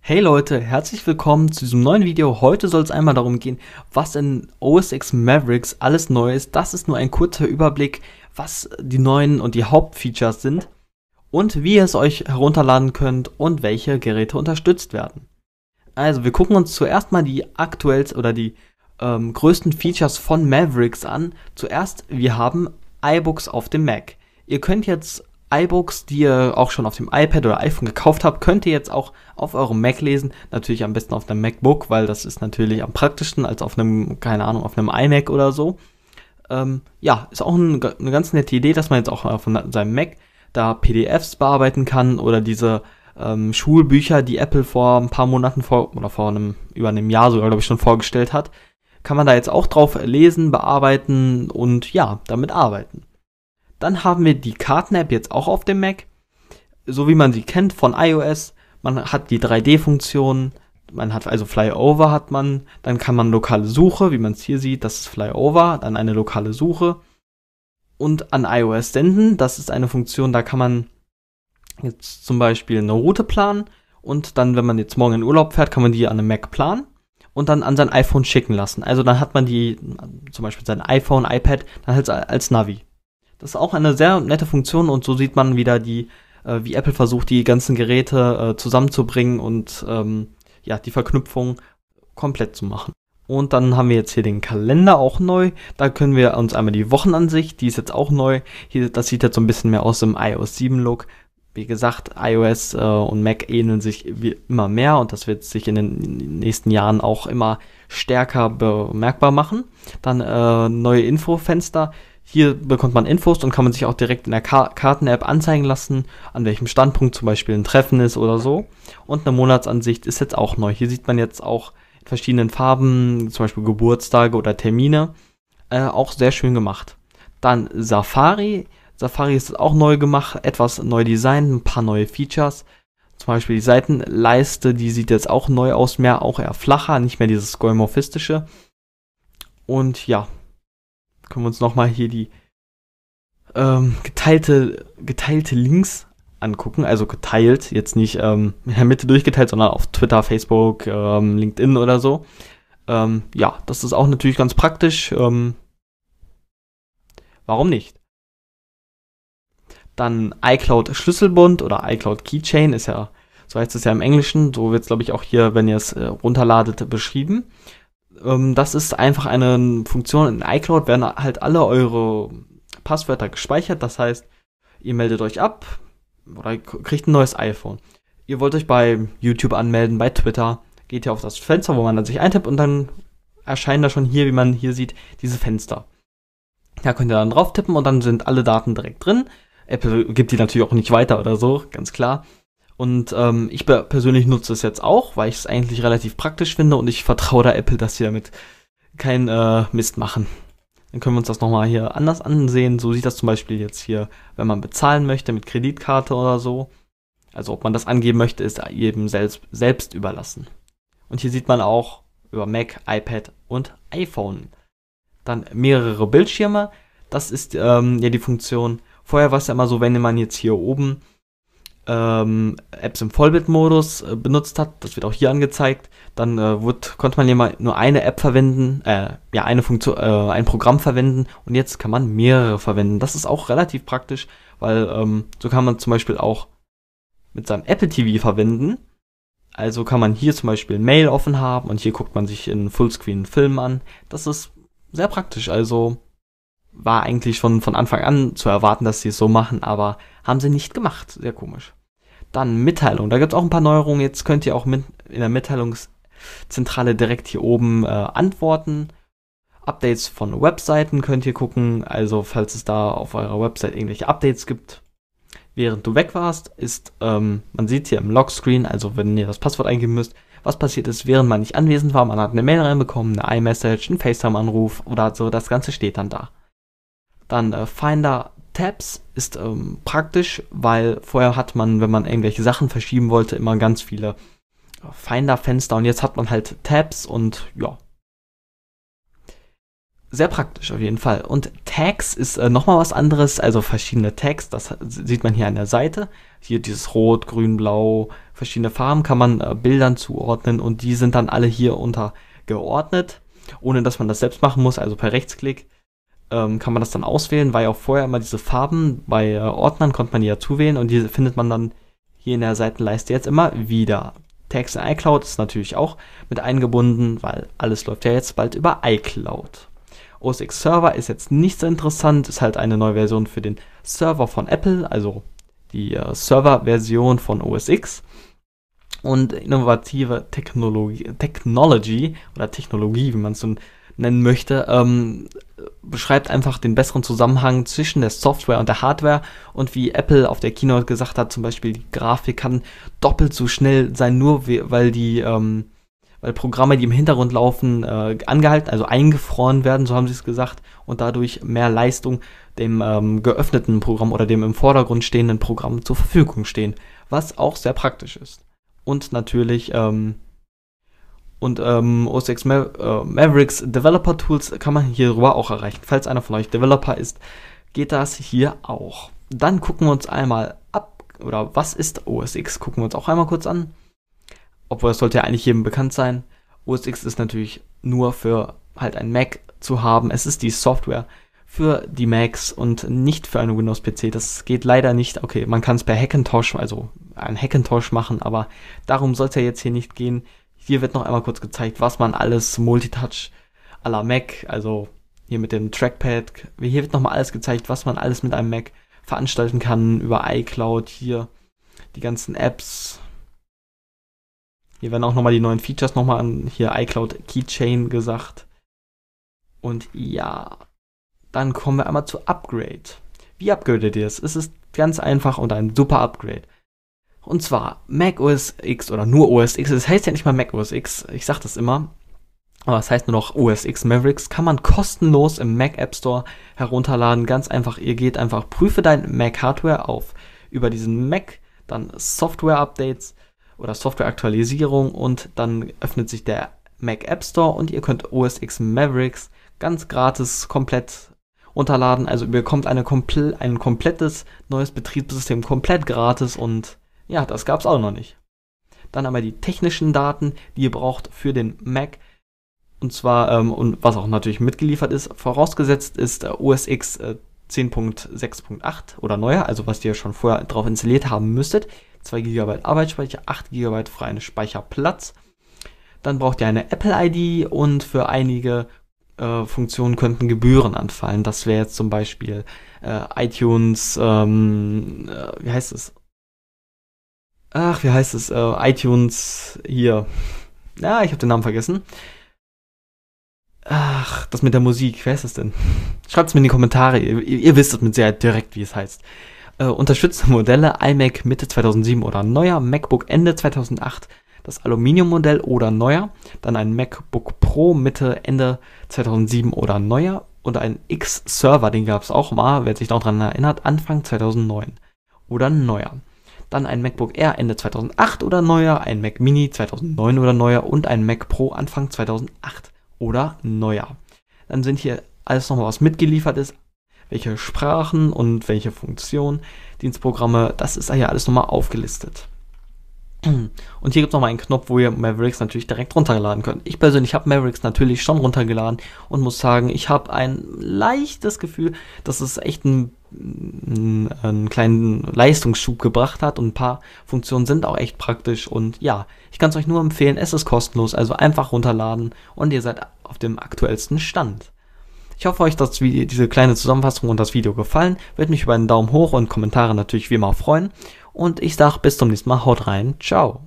Hey Leute, herzlich willkommen zu diesem neuen Video. Heute soll es einmal darum gehen, was in OS X Mavericks alles neu ist. Das ist nur ein kurzer Überblick, was die neuen und die Hauptfeatures sind und wie ihr es euch herunterladen könnt und welche Geräte unterstützt werden. Also wir gucken uns zuerst mal die aktuellsten oder die ähm, größten Features von Mavericks an. Zuerst, wir haben iBooks auf dem Mac. Ihr könnt jetzt iBooks, die ihr auch schon auf dem iPad oder iPhone gekauft habt, könnt ihr jetzt auch auf eurem Mac lesen. Natürlich am besten auf einem MacBook, weil das ist natürlich am praktischsten als auf einem, keine Ahnung, auf einem iMac oder so. Ähm, ja, ist auch ein, eine ganz nette Idee, dass man jetzt auch von seinem Mac da PDFs bearbeiten kann oder diese ähm, Schulbücher, die Apple vor ein paar Monaten vor, oder vor einem, über einem Jahr sogar, glaube ich, schon vorgestellt hat, kann man da jetzt auch drauf lesen, bearbeiten und ja, damit arbeiten. Dann haben wir die Karten-App jetzt auch auf dem Mac, so wie man sie kennt von iOS. Man hat die 3D-Funktion, man hat also Flyover hat man, dann kann man lokale Suche, wie man es hier sieht, das ist Flyover, dann eine lokale Suche und an iOS senden. Das ist eine Funktion, da kann man jetzt zum Beispiel eine Route planen und dann, wenn man jetzt morgen in Urlaub fährt, kann man die an einem Mac planen und dann an sein iPhone schicken lassen. Also dann hat man die, zum Beispiel sein iPhone, iPad, dann halt als Navi. Das ist auch eine sehr nette Funktion und so sieht man wieder die, äh, wie Apple versucht, die ganzen Geräte äh, zusammenzubringen und ähm, ja, die Verknüpfung komplett zu machen. Und dann haben wir jetzt hier den Kalender auch neu. Da können wir uns einmal die Wochenansicht, die ist jetzt auch neu. Hier, das sieht jetzt so ein bisschen mehr aus im iOS 7 Look wie gesagt, iOS äh, und Mac ähneln sich wie immer mehr und das wird sich in den nächsten Jahren auch immer stärker bemerkbar machen. Dann äh, neue Infofenster. Hier bekommt man Infos und kann man sich auch direkt in der Ka Karten-App anzeigen lassen, an welchem Standpunkt zum Beispiel ein Treffen ist oder so. Und eine Monatsansicht ist jetzt auch neu. Hier sieht man jetzt auch in verschiedenen Farben, zum Beispiel Geburtstage oder Termine. Äh, auch sehr schön gemacht. Dann Safari Safari ist auch neu gemacht, etwas neu designt, ein paar neue Features. Zum Beispiel die Seitenleiste, die sieht jetzt auch neu aus, mehr auch eher flacher, nicht mehr dieses skeuomorphistische. Und ja, können wir uns nochmal hier die ähm, geteilte, geteilte Links angucken. Also geteilt, jetzt nicht ähm, in der Mitte durchgeteilt, sondern auf Twitter, Facebook, ähm, LinkedIn oder so. Ähm, ja, das ist auch natürlich ganz praktisch. Ähm, warum nicht? Dann iCloud Schlüsselbund oder iCloud Keychain ist ja, so heißt es ja im Englischen, so wird es glaube ich auch hier, wenn ihr es äh, runterladet, beschrieben. Ähm, das ist einfach eine Funktion. In iCloud werden halt alle eure Passwörter gespeichert. Das heißt, ihr meldet euch ab oder kriegt ein neues iPhone. Ihr wollt euch bei YouTube anmelden, bei Twitter, geht ihr auf das Fenster, wo man dann sich eintippt und dann erscheinen da schon hier, wie man hier sieht, diese Fenster. Da könnt ihr dann drauf tippen und dann sind alle Daten direkt drin. Apple gibt die natürlich auch nicht weiter oder so, ganz klar. Und ähm, ich persönlich nutze es jetzt auch, weil ich es eigentlich relativ praktisch finde und ich vertraue da Apple, dass sie damit keinen äh, Mist machen. Dann können wir uns das nochmal hier anders ansehen. So sieht das zum Beispiel jetzt hier, wenn man bezahlen möchte mit Kreditkarte oder so. Also ob man das angeben möchte, ist jedem selbst, selbst überlassen. Und hier sieht man auch über Mac, iPad und iPhone. Dann mehrere Bildschirme. Das ist ähm, ja die Funktion, Vorher war es ja immer so, wenn man jetzt hier oben ähm, Apps im Vollbildmodus äh, benutzt hat, das wird auch hier angezeigt, dann äh, wird, konnte man ja mal nur eine App verwenden, äh, ja, eine Funktion, äh, ein Programm verwenden und jetzt kann man mehrere verwenden. Das ist auch relativ praktisch, weil ähm, so kann man zum Beispiel auch mit seinem Apple TV verwenden. Also kann man hier zum Beispiel Mail offen haben und hier guckt man sich in Fullscreen Film an. Das ist sehr praktisch. Also war eigentlich schon von Anfang an zu erwarten, dass sie es so machen, aber haben sie nicht gemacht. Sehr komisch. Dann Mitteilung. Da gibt es auch ein paar Neuerungen. Jetzt könnt ihr auch mit in der Mitteilungszentrale direkt hier oben äh, antworten. Updates von Webseiten könnt ihr gucken. Also falls es da auf eurer Website irgendwelche Updates gibt. Während du weg warst, ist, ähm, man sieht hier im Logscreen, also wenn ihr das Passwort eingeben müsst, was passiert ist, während man nicht anwesend war. Man hat eine Mail reinbekommen, eine iMessage, einen FaceTime-Anruf oder so. Das Ganze steht dann da. Dann äh, Finder Tabs ist ähm, praktisch, weil vorher hat man, wenn man irgendwelche Sachen verschieben wollte, immer ganz viele äh, Finder-Fenster und jetzt hat man halt Tabs und ja. Sehr praktisch auf jeden Fall. Und Tags ist äh, nochmal was anderes, also verschiedene Tags, das sieht man hier an der Seite. Hier dieses Rot, Grün, Blau, verschiedene Farben kann man äh, Bildern zuordnen und die sind dann alle hier unter geordnet, ohne dass man das selbst machen muss, also per Rechtsklick ähm, kann man das dann auswählen, weil auch vorher immer diese Farben bei äh, Ordnern konnte man die dazu wählen und diese findet man dann hier in der Seitenleiste jetzt immer wieder. Tags in iCloud ist natürlich auch mit eingebunden, weil alles läuft ja jetzt bald über iCloud. OS X Server ist jetzt nicht so interessant, ist halt eine neue Version für den Server von Apple, also die äh, Server-Version von OS X. Und innovative Technologie, Technology oder Technologie, wie man es so nennen möchte, ähm, beschreibt einfach den besseren Zusammenhang zwischen der Software und der Hardware und wie Apple auf der Keynote gesagt hat, zum Beispiel die Grafik kann doppelt so schnell sein, nur weil die ähm, weil Programme, die im Hintergrund laufen, äh, angehalten, also eingefroren werden, so haben sie es gesagt, und dadurch mehr Leistung dem ähm, geöffneten Programm oder dem im Vordergrund stehenden Programm zur Verfügung stehen, was auch sehr praktisch ist. Und natürlich ähm, und ähm, OSX Ma äh, Mavericks Developer Tools kann man hierüber auch erreichen. Falls einer von euch Developer ist, geht das hier auch. Dann gucken wir uns einmal ab, oder was ist OSX? Gucken wir uns auch einmal kurz an. Obwohl, das sollte ja eigentlich jedem bekannt sein. OSX ist natürlich nur für halt ein Mac zu haben. Es ist die Software für die Macs und nicht für einen Windows-PC. Das geht leider nicht. Okay, man kann es per Hackintosh, also ein Hackintosh machen, aber darum soll es ja jetzt hier nicht gehen. Hier wird noch einmal kurz gezeigt, was man alles Multitouch à la Mac, also hier mit dem Trackpad, hier wird nochmal alles gezeigt, was man alles mit einem Mac veranstalten kann über iCloud, hier die ganzen Apps. Hier werden auch nochmal die neuen Features nochmal an, hier iCloud Keychain gesagt. Und ja, dann kommen wir einmal zu Upgrade. Wie upgradet ihr es? Es ist ganz einfach und ein super Upgrade. Und zwar Mac OS X oder nur OS X. Das heißt ja nicht mal Mac OS X. Ich sag das immer. Aber es das heißt nur noch OS X Mavericks. Kann man kostenlos im Mac App Store herunterladen. Ganz einfach. Ihr geht einfach, prüfe dein Mac Hardware auf. Über diesen Mac, dann Software Updates oder Software Aktualisierung und dann öffnet sich der Mac App Store und ihr könnt OS X Mavericks ganz gratis komplett unterladen. Also ihr bekommt eine komple ein komplettes neues Betriebssystem komplett gratis und ja, das gab es auch noch nicht. Dann einmal die technischen Daten, die ihr braucht für den Mac. Und zwar, ähm, und was auch natürlich mitgeliefert ist, vorausgesetzt ist äh, OS X äh, 10.6.8 oder neuer, also was ihr schon vorher drauf installiert haben müsstet. 2 GB Arbeitsspeicher, 8 GB freien Speicherplatz. Dann braucht ihr eine Apple-ID und für einige äh, Funktionen könnten Gebühren anfallen. Das wäre jetzt zum Beispiel äh, iTunes, ähm, äh, wie heißt es? ach, wie heißt es, äh, iTunes hier. Ja, ah, ich habe den Namen vergessen. Ach, das mit der Musik, wer ist das denn? Schreibt es mir in die Kommentare, ihr, ihr wisst es mit sehr direkt, wie es heißt. Äh, unterstützte Modelle, iMac Mitte 2007 oder neuer, MacBook Ende 2008, das Aluminium-Modell oder neuer, dann ein MacBook Pro Mitte, Ende 2007 oder neuer und ein X-Server, den gab es auch mal, wer sich noch dran erinnert, Anfang 2009 oder neuer dann ein MacBook Air Ende 2008 oder neuer, ein Mac Mini 2009 oder neuer und ein Mac Pro Anfang 2008 oder neuer. Dann sind hier alles nochmal, was mitgeliefert ist, welche Sprachen und welche Funktionen, Dienstprogramme, das ist hier alles nochmal aufgelistet. Und hier gibt es nochmal einen Knopf, wo ihr Mavericks natürlich direkt runterladen könnt. Ich persönlich habe Mavericks natürlich schon runtergeladen und muss sagen, ich habe ein leichtes Gefühl, dass es echt ein einen kleinen Leistungsschub gebracht hat und ein paar Funktionen sind auch echt praktisch und ja, ich kann es euch nur empfehlen, es ist kostenlos, also einfach runterladen und ihr seid auf dem aktuellsten Stand. Ich hoffe euch, dass diese kleine Zusammenfassung und das Video gefallen, würde mich über einen Daumen hoch und Kommentare natürlich wie immer freuen und ich sage bis zum nächsten Mal, haut rein, ciao.